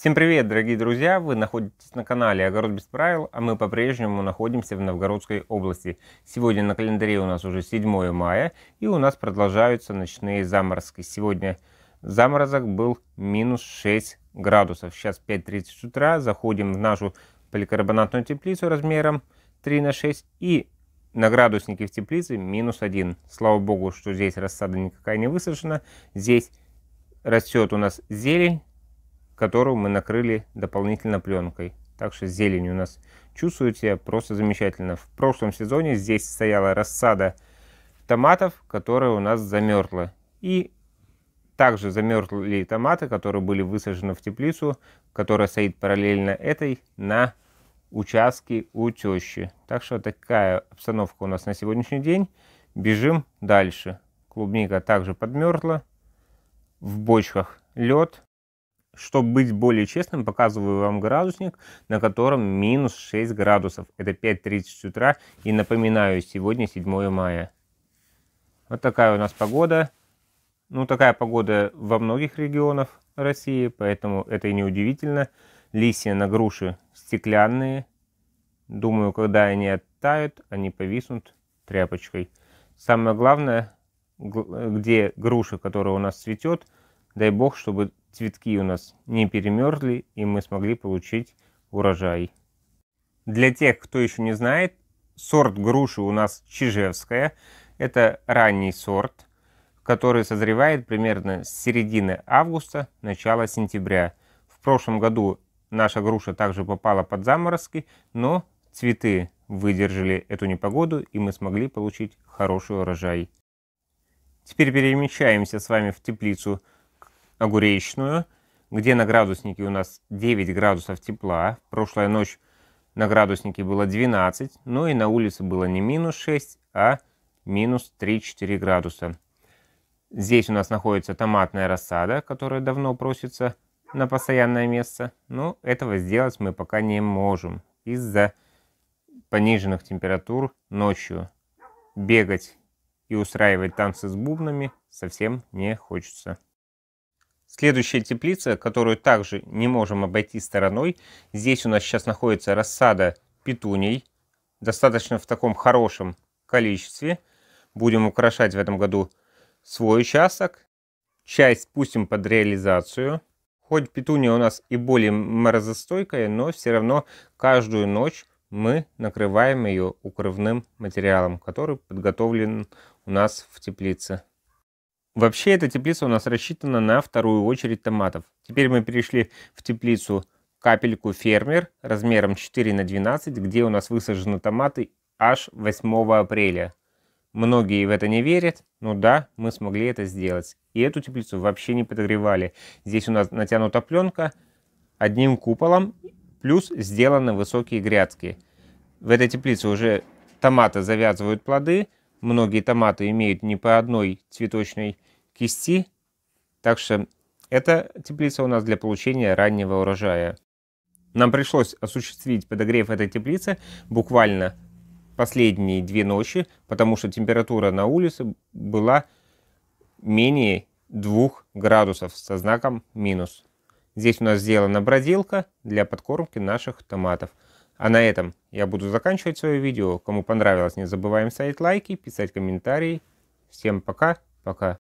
Всем привет, дорогие друзья! Вы находитесь на канале Огород без правил, а мы по-прежнему находимся в Новгородской области. Сегодня на календаре у нас уже 7 мая, и у нас продолжаются ночные заморозки. Сегодня заморозок был минус 6 градусов. Сейчас 5.30 утра, заходим в нашу поликарбонатную теплицу размером 3 на 6 и на градуснике в теплице минус 1. Слава богу, что здесь рассада никакая не высажена. Здесь растет у нас зелень которую мы накрыли дополнительно пленкой. Так что зелень у нас чувствуете просто замечательно. В прошлом сезоне здесь стояла рассада томатов, которая у нас замерзла. И также замерзли томаты, которые были высажены в теплицу, которая стоит параллельно этой на участке у тещи. Так что такая обстановка у нас на сегодняшний день. Бежим дальше. Клубника также подмерзла. В бочках лед. Чтобы быть более честным, показываю вам градусник, на котором минус 6 градусов. Это 5.30 утра. И напоминаю, сегодня 7 мая. Вот такая у нас погода. Ну, такая погода во многих регионах России, поэтому это и не удивительно. Листья на груши стеклянные. Думаю, когда они оттают, они повиснут тряпочкой. Самое главное, где груша, которая у нас цветет, дай бог, чтобы цветки у нас не перемерзли, и мы смогли получить урожай. Для тех, кто еще не знает, сорт груши у нас чижевская. Это ранний сорт, который созревает примерно с середины августа, начала сентября. В прошлом году наша груша также попала под заморозки, но цветы выдержали эту непогоду, и мы смогли получить хороший урожай. Теперь перемещаемся с вами в теплицу огуречную, где на градуснике у нас 9 градусов тепла. Прошлая ночь на градуснике было 12, но ну и на улице было не минус 6, а минус 3-4 градуса. Здесь у нас находится томатная рассада, которая давно просится на постоянное место, но ну, этого сделать мы пока не можем из-за пониженных температур ночью. Бегать и устраивать танцы с бубнами совсем не хочется. Следующая теплица, которую также не можем обойти стороной, здесь у нас сейчас находится рассада петуний, достаточно в таком хорошем количестве. Будем украшать в этом году свой участок, часть пустим под реализацию. Хоть петуния у нас и более морозостойкая, но все равно каждую ночь мы накрываем ее укрывным материалом, который подготовлен у нас в теплице. Вообще эта теплица у нас рассчитана на вторую очередь томатов. Теперь мы перешли в теплицу капельку фермер размером 4 на 12, где у нас высажены томаты аж 8 апреля. Многие в это не верят, но да, мы смогли это сделать. И эту теплицу вообще не подогревали. Здесь у нас натянута пленка одним куполом, плюс сделаны высокие грядки. В этой теплице уже томаты завязывают плоды, Многие томаты имеют не по одной цветочной кисти, так что эта теплица у нас для получения раннего урожая. Нам пришлось осуществить подогрев этой теплицы буквально последние две ночи, потому что температура на улице была менее 2 градусов со знаком минус. Здесь у нас сделана бродилка для подкормки наших томатов. А на этом я буду заканчивать свое видео. Кому понравилось, не забываем ставить лайки, писать комментарии. Всем пока, пока.